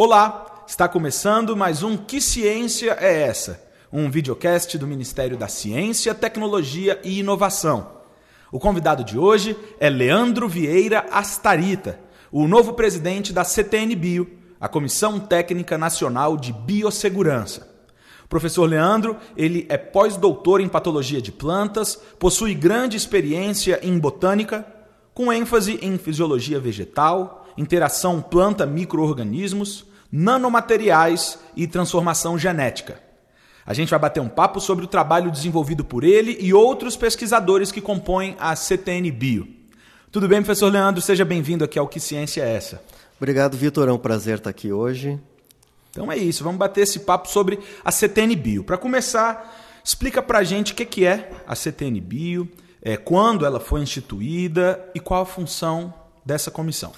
Olá, está começando mais um Que Ciência é Essa? Um videocast do Ministério da Ciência, Tecnologia e Inovação. O convidado de hoje é Leandro Vieira Astarita, o novo presidente da CTN Bio, a Comissão Técnica Nacional de Biossegurança. professor Leandro, ele é pós-doutor em patologia de plantas, possui grande experiência em botânica, com ênfase em fisiologia vegetal, interação planta-microorganismos, nanomateriais e transformação genética. A gente vai bater um papo sobre o trabalho desenvolvido por ele e outros pesquisadores que compõem a CTN Bio. Tudo bem, professor Leandro? Seja bem-vindo aqui ao Que Ciência é Essa? Obrigado, Vitor. É um prazer estar aqui hoje. Então é isso, vamos bater esse papo sobre a CTN Bio. Para começar, explica para a gente o que é a CTN Bio, é, quando ela foi instituída e qual a função dessa comissão.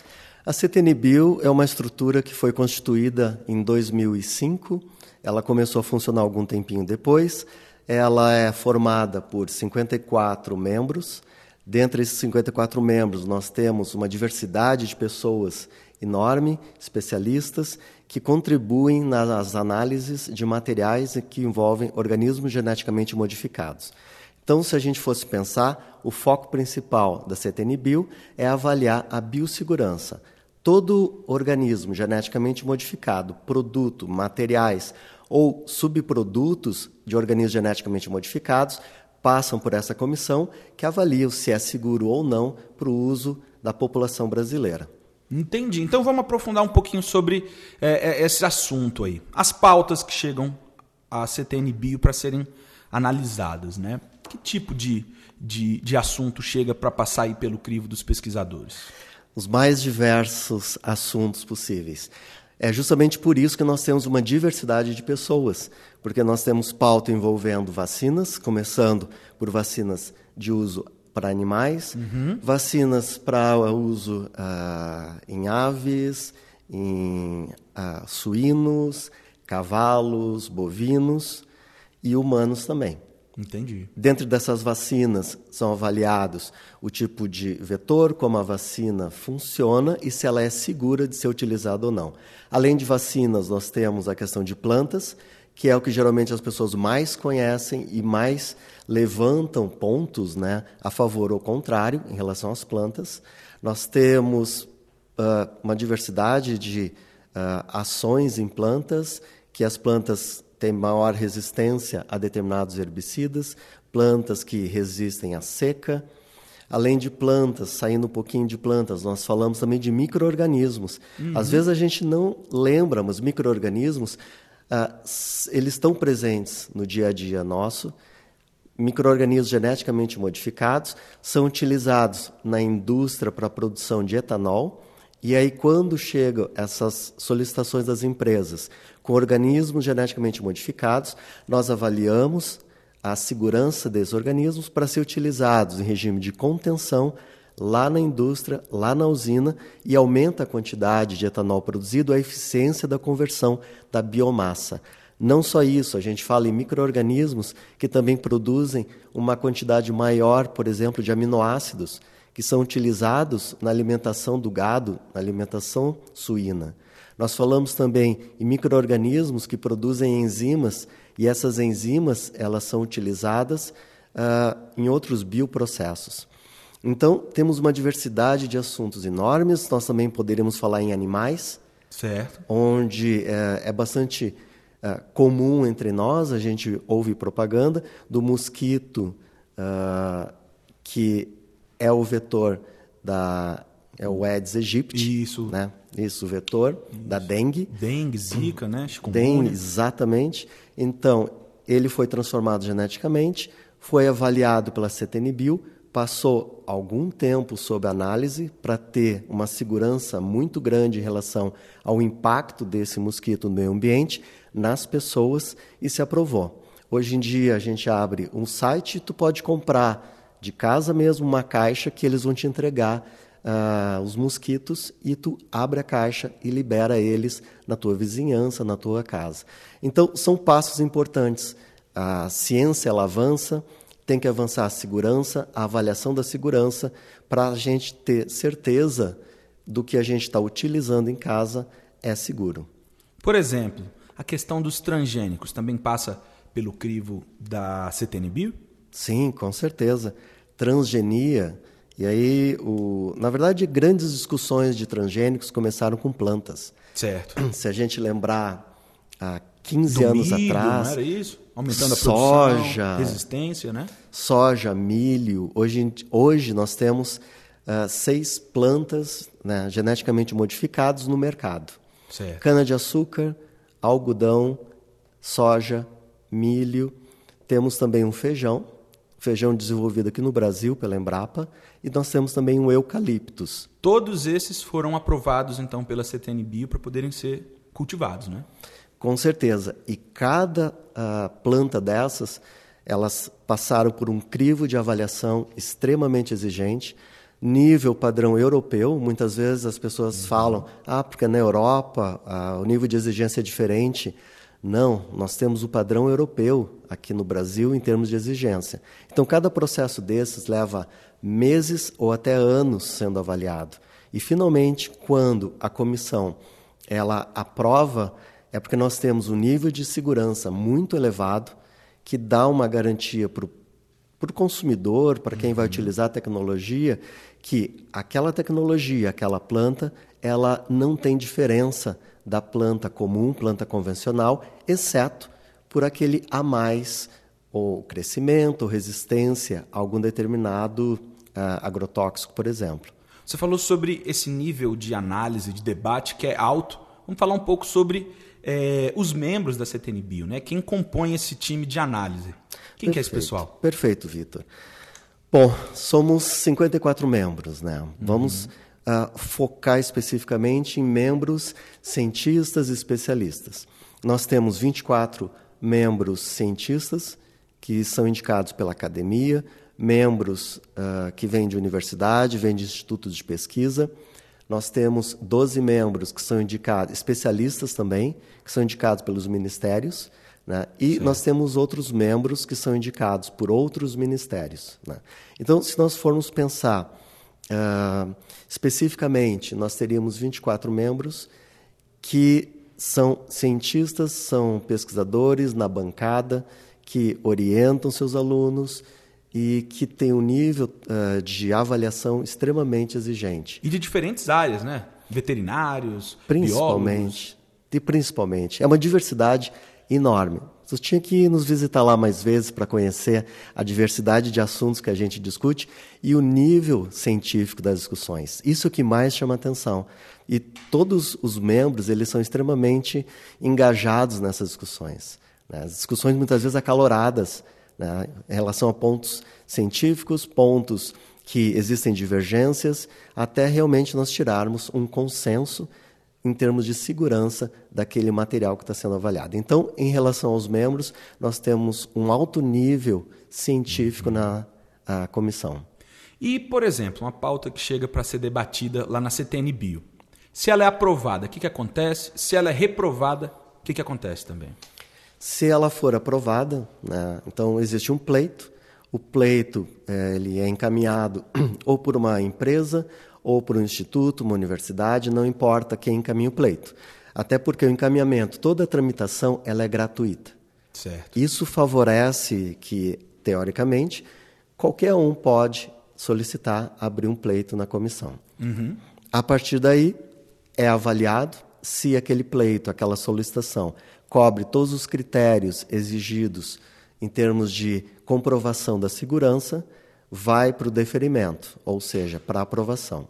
A CTNBio é uma estrutura que foi constituída em 2005, ela começou a funcionar algum tempinho depois. Ela é formada por 54 membros. Dentre esses 54 membros, nós temos uma diversidade de pessoas enorme, especialistas, que contribuem nas análises de materiais que envolvem organismos geneticamente modificados. Então, se a gente fosse pensar, o foco principal da Bio é avaliar a biossegurança. Todo organismo geneticamente modificado, produto, materiais ou subprodutos de organismos geneticamente modificados passam por essa comissão que avalia se é seguro ou não para o uso da população brasileira. Entendi. Então vamos aprofundar um pouquinho sobre é, é esse assunto aí. As pautas que chegam à CTN Bio para serem analisadas, né? que tipo de, de, de assunto chega para passar aí pelo crivo dos pesquisadores? Os mais diversos assuntos possíveis. É justamente por isso que nós temos uma diversidade de pessoas, porque nós temos pauta envolvendo vacinas, começando por vacinas de uso para animais, uhum. vacinas para uso uh, em aves, em uh, suínos, cavalos, bovinos e humanos também. Entendi. Dentro dessas vacinas são avaliados o tipo de vetor, como a vacina funciona e se ela é segura de ser utilizada ou não. Além de vacinas, nós temos a questão de plantas, que é o que geralmente as pessoas mais conhecem e mais levantam pontos né, a favor ou contrário em relação às plantas. Nós temos uh, uma diversidade de uh, ações em plantas, que as plantas tem maior resistência a determinados herbicidas, plantas que resistem à seca. Além de plantas, saindo um pouquinho de plantas, nós falamos também de micro-organismos. Uhum. Às vezes a gente não lembra, mas micro-organismos, ah, eles estão presentes no dia a dia nosso. Micro-organismos geneticamente modificados são utilizados na indústria para a produção de etanol. E aí, quando chegam essas solicitações das empresas com organismos geneticamente modificados, nós avaliamos a segurança desses organismos para ser utilizados em regime de contenção lá na indústria, lá na usina, e aumenta a quantidade de etanol produzido, a eficiência da conversão da biomassa. Não só isso, a gente fala em micro-organismos que também produzem uma quantidade maior, por exemplo, de aminoácidos, que são utilizados na alimentação do gado, na alimentação suína. Nós falamos também em microorganismos que produzem enzimas e essas enzimas elas são utilizadas uh, em outros bioprocessos. Então temos uma diversidade de assuntos enormes. Nós também poderíamos falar em animais, certo? Onde uh, é bastante uh, comum entre nós a gente ouve propaganda do mosquito ah, que é o vetor da é o Aedes aegypti, Isso. né? Isso, o vetor Isso. da dengue. Dengue, zika, né? Dengue, exatamente. Então, ele foi transformado geneticamente, foi avaliado pela CTNBio, passou algum tempo sob análise para ter uma segurança muito grande em relação ao impacto desse mosquito no meio ambiente, nas pessoas e se aprovou. Hoje em dia a gente abre um site, tu pode comprar de casa mesmo uma caixa que eles vão te entregar ah, os mosquitos e tu abre a caixa e libera eles na tua vizinhança, na tua casa. Então, são passos importantes. A ciência ela avança, tem que avançar a segurança, a avaliação da segurança, para a gente ter certeza do que a gente está utilizando em casa é seguro. Por exemplo, a questão dos transgênicos também passa pelo crivo da CTNBio? Sim, com certeza. Transgenia e aí, o... na verdade, grandes discussões de transgênicos começaram com plantas. Certo. Se a gente lembrar há 15 Do anos milho, atrás. Não era isso? Aumentando a soja, resistência, né? Soja, milho. Hoje, hoje nós temos uh, seis plantas né, geneticamente modificadas no mercado: cana-de-açúcar, algodão, soja, milho. Temos também um feijão feijão desenvolvido aqui no Brasil pela Embrapa e nós temos também o eucaliptus. Todos esses foram aprovados então pela Bio para poderem ser cultivados, né? Com certeza. E cada uh, planta dessas, elas passaram por um crivo de avaliação extremamente exigente, nível padrão europeu. Muitas vezes as pessoas uhum. falam, ah, porque na Europa uh, o nível de exigência é diferente. Não, nós temos o padrão europeu aqui no Brasil em termos de exigência. Então, cada processo desses leva meses ou até anos sendo avaliado. E, finalmente, quando a comissão ela aprova, é porque nós temos um nível de segurança muito elevado que dá uma garantia para o consumidor, para quem uhum. vai utilizar a tecnologia, que aquela tecnologia, aquela planta, ela não tem diferença da planta comum, planta convencional, exceto por aquele a mais, ou crescimento, ou resistência a algum determinado uh, agrotóxico, por exemplo. Você falou sobre esse nível de análise, de debate que é alto. Vamos falar um pouco sobre é, os membros da CTN Bio, né? Quem compõe esse time de análise? Quem perfeito, que é esse pessoal? Perfeito, Vitor. Bom, somos 54 membros, né? Uhum. Vamos uh, focar especificamente em membros cientistas e especialistas. Nós temos 24 membros cientistas, que são indicados pela academia, membros uh, que vêm de universidade, vêm de institutos de pesquisa. Nós temos 12 membros que são indicados, especialistas também, que são indicados pelos ministérios. Né? E Sim. nós temos outros membros que são indicados por outros ministérios. Né? Então, se nós formos pensar uh, especificamente, nós teríamos 24 membros que são cientistas, são pesquisadores na bancada que orientam seus alunos e que têm um nível uh, de avaliação extremamente exigente. E de diferentes áreas, né? Veterinários, principalmente, biólogos. e principalmente é uma diversidade enorme. Você tinha que nos visitar lá mais vezes para conhecer a diversidade de assuntos que a gente discute e o nível científico das discussões. Isso que mais chama atenção. E todos os membros, eles são extremamente engajados nessas discussões. Né? As discussões muitas vezes acaloradas né? em relação a pontos científicos, pontos que existem divergências, até realmente nós tirarmos um consenso em termos de segurança daquele material que está sendo avaliado. Então, em relação aos membros, nós temos um alto nível científico na comissão. E, por exemplo, uma pauta que chega para ser debatida lá na CTN Bio. Se ela é aprovada, o que, que acontece? Se ela é reprovada, o que, que acontece também? Se ela for aprovada, né, então existe um pleito. O pleito eh, ele é encaminhado ou por uma empresa ou para um instituto, uma universidade, não importa quem encaminha o pleito. Até porque o encaminhamento, toda a tramitação, ela é gratuita. Certo. Isso favorece que, teoricamente, qualquer um pode solicitar abrir um pleito na comissão. Uhum. A partir daí, é avaliado se aquele pleito, aquela solicitação, cobre todos os critérios exigidos em termos de comprovação da segurança vai para o deferimento, ou seja, para aprovação.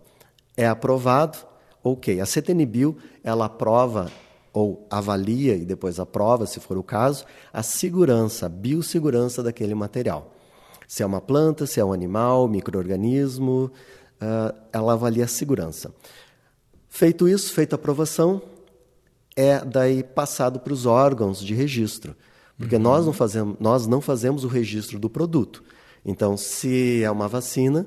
É aprovado, ok. A CTNBio ela aprova ou avalia e depois aprova, se for o caso, a segurança, a biossegurança daquele material. Se é uma planta, se é um animal, microorganismo, uh, ela avalia a segurança. Feito isso, feita a aprovação, é daí passado para os órgãos de registro, porque uhum. nós, não fazemos, nós não fazemos o registro do produto. Então, se é uma vacina,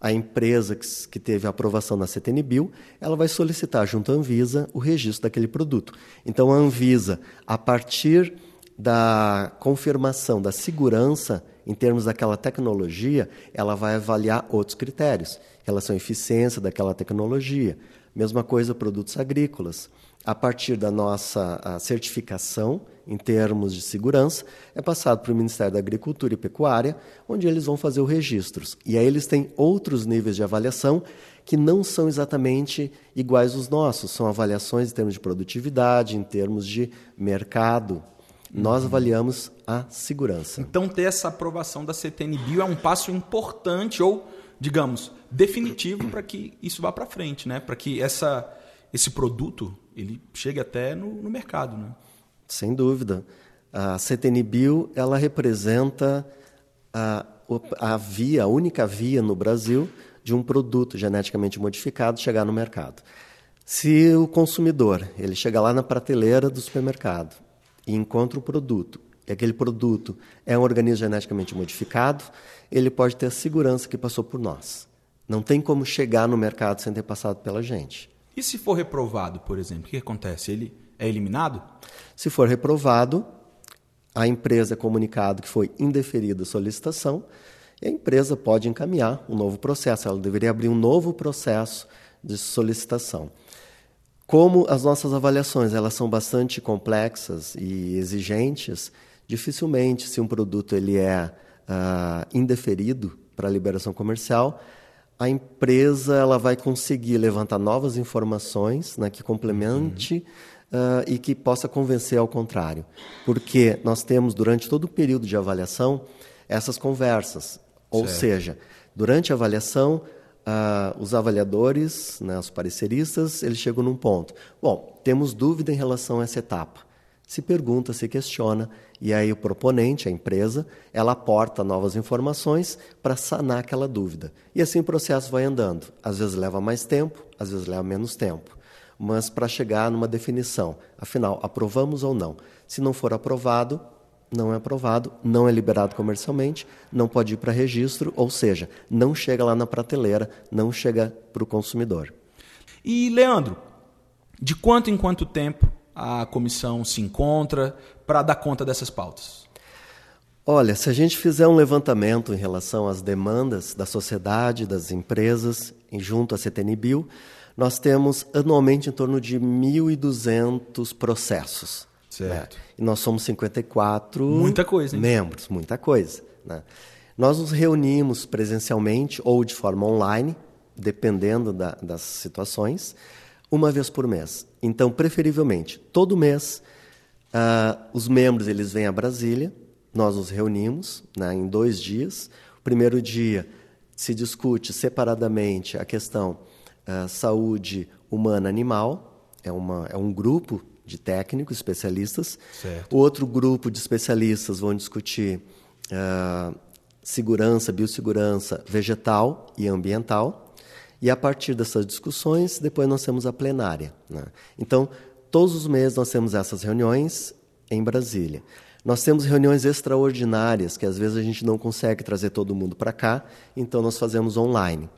a empresa que teve a aprovação na CTNBio, ela vai solicitar junto à Anvisa o registro daquele produto. Então, a Anvisa, a partir da confirmação da segurança em termos daquela tecnologia, ela vai avaliar outros critérios, em relação à eficiência daquela tecnologia. Mesma coisa produtos agrícolas. A partir da nossa certificação, em termos de segurança, é passado para o Ministério da Agricultura e Pecuária, onde eles vão fazer os registros. E aí eles têm outros níveis de avaliação que não são exatamente iguais aos nossos, são avaliações em termos de produtividade, em termos de mercado. Nós uhum. avaliamos a segurança. Então, ter essa aprovação da CTNBio é um passo importante ou, digamos, definitivo para que isso vá para frente, né? para que essa, esse produto ele chegue até no, no mercado. Né? Sem dúvida. A CTNBio, ela representa a, a via, a única via no Brasil de um produto geneticamente modificado chegar no mercado. Se o consumidor, ele chega lá na prateleira do supermercado e encontra o produto, e aquele produto é um organismo geneticamente modificado, ele pode ter a segurança que passou por nós. Não tem como chegar no mercado sem ter passado pela gente. E se for reprovado, por exemplo, o que acontece? Ele é eliminado? Se for reprovado, a empresa é comunicado que foi indeferida a solicitação e a empresa pode encaminhar um novo processo. Ela deveria abrir um novo processo de solicitação. Como as nossas avaliações elas são bastante complexas e exigentes, dificilmente se um produto ele é uh, indeferido para liberação comercial, a empresa ela vai conseguir levantar novas informações né, que complemente uhum. uh, e que possa convencer ao contrário. Porque nós temos, durante todo o período de avaliação, essas conversas. Ou certo. seja, durante a avaliação, uh, os avaliadores, né, os pareceristas, eles chegam num ponto. Bom, temos dúvida em relação a essa etapa se pergunta, se questiona, e aí o proponente, a empresa, ela aporta novas informações para sanar aquela dúvida. E assim o processo vai andando. Às vezes leva mais tempo, às vezes leva menos tempo. Mas para chegar numa definição, afinal, aprovamos ou não? Se não for aprovado, não é aprovado, não é liberado comercialmente, não pode ir para registro, ou seja, não chega lá na prateleira, não chega para o consumidor. E, Leandro, de quanto em quanto tempo a comissão se encontra para dar conta dessas pautas? Olha, se a gente fizer um levantamento em relação às demandas da sociedade, das empresas, junto à Bill, nós temos anualmente em torno de 1.200 processos. Né? Certo. Né? E nós somos 54 muita coisa, hein? membros, muita coisa. Né? Nós nos reunimos presencialmente ou de forma online, dependendo da, das situações, uma vez por mês. Então, preferivelmente, todo mês, uh, os membros eles vêm a Brasília, nós nos reunimos né, em dois dias. O primeiro dia se discute separadamente a questão uh, saúde humana animal, é, uma, é um grupo de técnicos, especialistas. Certo. Outro grupo de especialistas vão discutir uh, segurança, biossegurança vegetal e ambiental. E a partir dessas discussões, depois nós temos a plenária. Né? Então, todos os meses nós temos essas reuniões em Brasília. Nós temos reuniões extraordinárias, que às vezes a gente não consegue trazer todo mundo para cá, então nós fazemos online.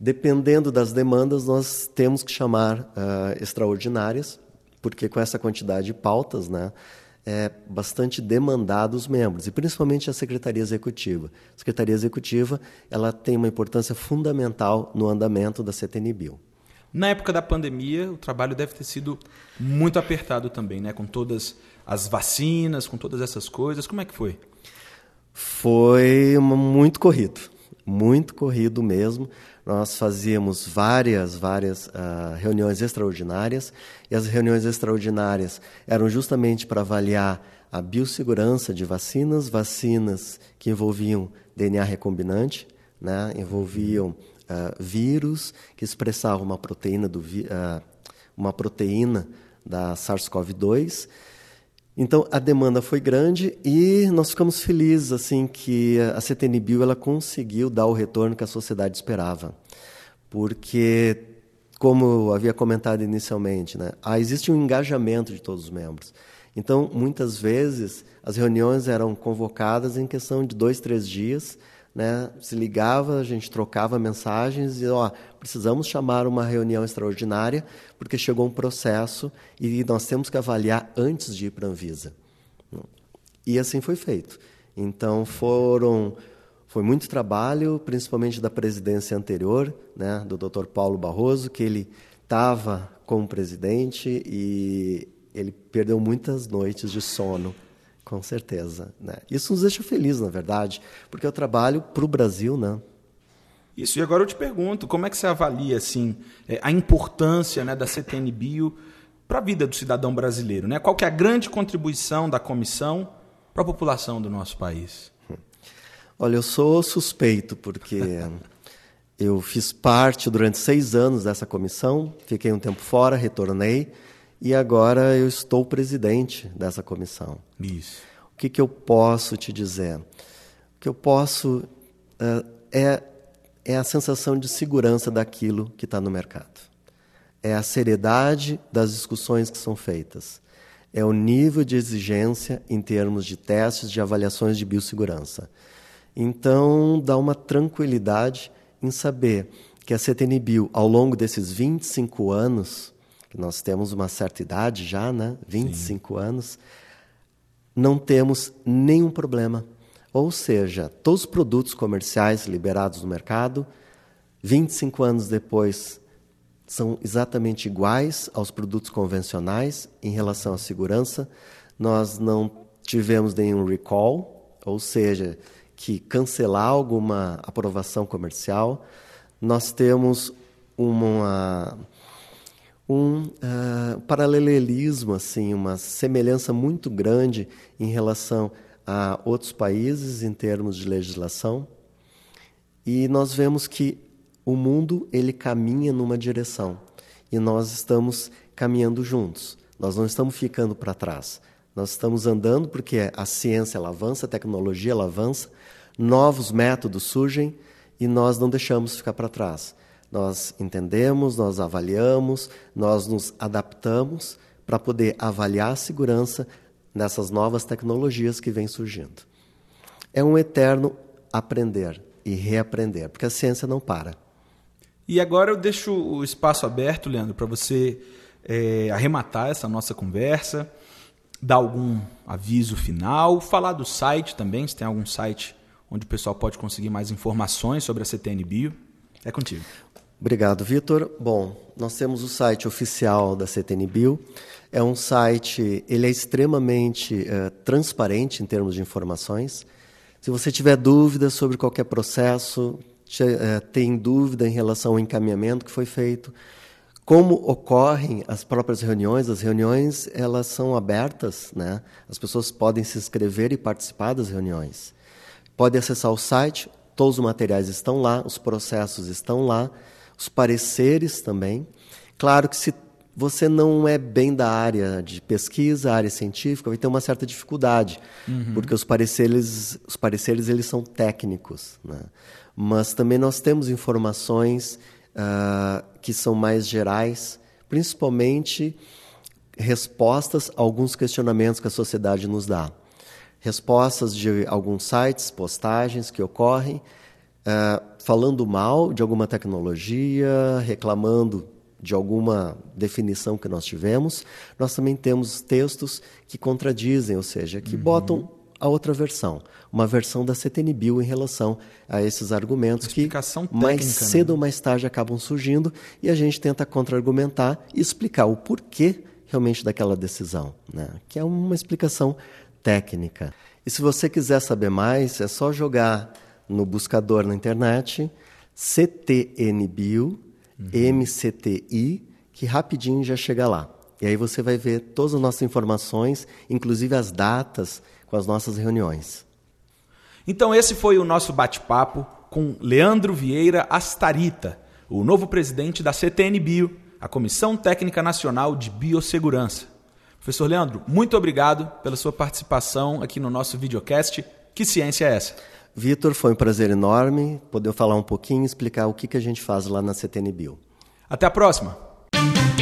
Dependendo das demandas, nós temos que chamar uh, extraordinárias, porque com essa quantidade de pautas, né, é, bastante demandado os membros, e principalmente a Secretaria Executiva. A Secretaria Executiva ela tem uma importância fundamental no andamento da CTNBio. Na época da pandemia, o trabalho deve ter sido muito apertado também, né? com todas as vacinas, com todas essas coisas. Como é que foi? Foi muito corrido, muito corrido mesmo nós fazíamos várias, várias uh, reuniões extraordinárias, e as reuniões extraordinárias eram justamente para avaliar a biossegurança de vacinas, vacinas que envolviam DNA recombinante, né, envolviam uh, vírus que expressavam uma proteína, do, uh, uma proteína da SARS-CoV-2, então a demanda foi grande e nós ficamos felizes assim que a CTN Bio ela conseguiu dar o retorno que a sociedade esperava, porque como eu havia comentado inicialmente, né, ah, existe um engajamento de todos os membros. Então muitas vezes as reuniões eram convocadas em questão de dois, três dias né, se ligava, a gente trocava mensagens e ó, precisamos chamar uma reunião extraordinária porque chegou um processo e nós temos que avaliar antes de ir para a Anvisa. E assim foi feito. Então foram foi muito trabalho, principalmente da presidência anterior, né, do Dr. Paulo Barroso, que ele estava como presidente e ele perdeu muitas noites de sono com certeza. Né? Isso nos deixa felizes, na verdade, porque eu trabalho para o Brasil, né? Isso, e agora eu te pergunto, como é que você avalia assim, é, a importância né, da CTN Bio para a vida do cidadão brasileiro? Né? Qual que é a grande contribuição da comissão para a população do nosso país? Olha, eu sou suspeito, porque eu fiz parte durante seis anos dessa comissão, fiquei um tempo fora, retornei, e agora eu estou presidente dessa comissão. Isso. O que, que eu posso te dizer? O que eu posso uh, é, é a sensação de segurança daquilo que está no mercado. É a seriedade das discussões que são feitas. É o nível de exigência em termos de testes, de avaliações de biossegurança. Então, dá uma tranquilidade em saber que a Bio, ao longo desses 25 anos, nós temos uma certa idade já, né? 25 Sim. anos, não temos nenhum problema. Ou seja, todos os produtos comerciais liberados no mercado, 25 anos depois, são exatamente iguais aos produtos convencionais em relação à segurança. Nós não tivemos nenhum recall, ou seja, que cancelar alguma aprovação comercial. Nós temos uma um uh, paralelismo, assim, uma semelhança muito grande em relação a outros países em termos de legislação. E nós vemos que o mundo ele caminha numa direção e nós estamos caminhando juntos. Nós não estamos ficando para trás. Nós estamos andando porque a ciência ela avança, a tecnologia ela avança, novos métodos surgem e nós não deixamos ficar para trás. Nós entendemos, nós avaliamos, nós nos adaptamos para poder avaliar a segurança nessas novas tecnologias que vêm surgindo. É um eterno aprender e reaprender, porque a ciência não para. E agora eu deixo o espaço aberto, Leandro, para você é, arrematar essa nossa conversa, dar algum aviso final, falar do site também, se tem algum site onde o pessoal pode conseguir mais informações sobre a CTN Bio. É contigo. Obrigado, Vitor. Bom, nós temos o site oficial da Bill. É um site, ele é extremamente eh, transparente em termos de informações. Se você tiver dúvidas sobre qualquer processo, te, eh, tem dúvida em relação ao encaminhamento que foi feito, como ocorrem as próprias reuniões, as reuniões elas são abertas, né? As pessoas podem se inscrever e participar das reuniões. Pode acessar o site, todos os materiais estão lá, os processos estão lá os pareceres também. Claro que se você não é bem da área de pesquisa, área científica, vai ter uma certa dificuldade, uhum. porque os pareceres, os pareceres eles são técnicos, né? Mas também nós temos informações uh, que são mais gerais, principalmente respostas a alguns questionamentos que a sociedade nos dá, respostas de alguns sites, postagens que ocorrem uh, falando mal de alguma tecnologia, reclamando de alguma definição que nós tivemos, nós também temos textos que contradizem, ou seja, que uhum. botam a outra versão, uma versão da Bill em relação a esses argumentos que técnica, mais né? cedo né? ou mais tarde acabam surgindo e a gente tenta contra-argumentar e explicar o porquê realmente daquela decisão, né? que é uma explicação técnica. E se você quiser saber mais, é só jogar no buscador na internet CTNBio, uhum. MCTI, que rapidinho já chega lá. E aí você vai ver todas as nossas informações, inclusive as datas com as nossas reuniões. Então esse foi o nosso bate-papo com Leandro Vieira Astarita, o novo presidente da CTN Bio, a Comissão Técnica Nacional de Biossegurança. Professor Leandro, muito obrigado pela sua participação aqui no nosso videocast. Que ciência é essa? Vitor, foi um prazer enorme poder falar um pouquinho, explicar o que, que a gente faz lá na CTN Bio. Até a próxima!